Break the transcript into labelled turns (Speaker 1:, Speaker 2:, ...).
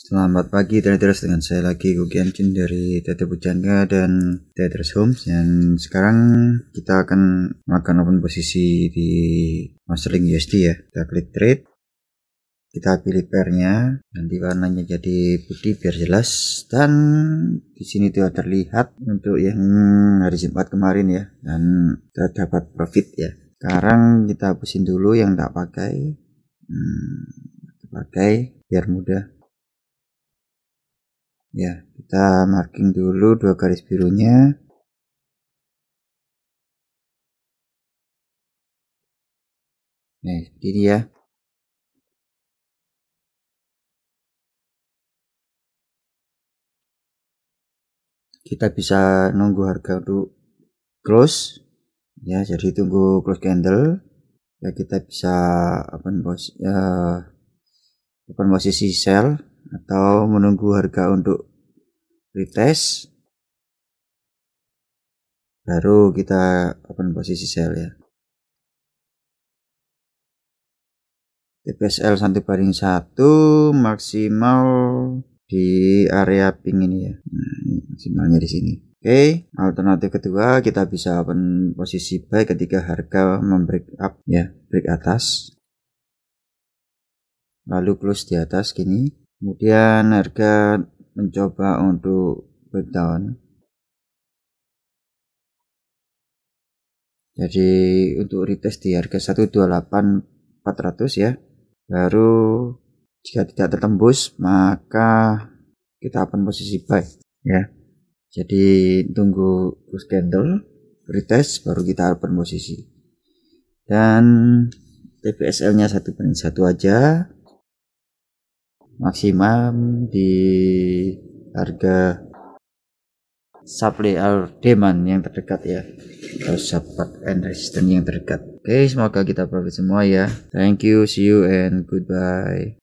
Speaker 1: Selamat pagi traders dengan saya lagi Gugian Ancin dari TT Bujangga dan Traders Homes dan sekarang kita akan makan open posisi di Mastering USD ya kita klik trade kita pilih pairnya nanti warnanya jadi putih biar jelas dan di sini tuh terlihat untuk yang hari Jumat kemarin ya dan kita dapat profit ya sekarang kita hapusin dulu yang tak pakai hmm, kita pakai biar mudah ya kita marking dulu dua garis birunya nah ini ya kita bisa nunggu harga untuk close ya jadi tunggu close candle ya kita bisa open pos uh, open posisi sell atau menunggu harga untuk retest baru kita open posisi sell ya TPSL santai baring 1 maksimal di area pink ini ya nah, ini maksimalnya di sini Oke, okay. alternatif kedua kita bisa open posisi buy ketika harga membreak up ya, break atas. Lalu close di atas gini kemudian harga mencoba untuk breakdown jadi untuk retest di harga 128 ya baru jika tidak tertembus maka kita open posisi buy ya jadi tunggu close candle retest baru kita open posisi dan TPSL nya satu-satu aja maksimum di harga supply or demand yang terdekat ya atau support and resistance yang terdekat oke okay, semoga kita profit semua ya thank you see you and goodbye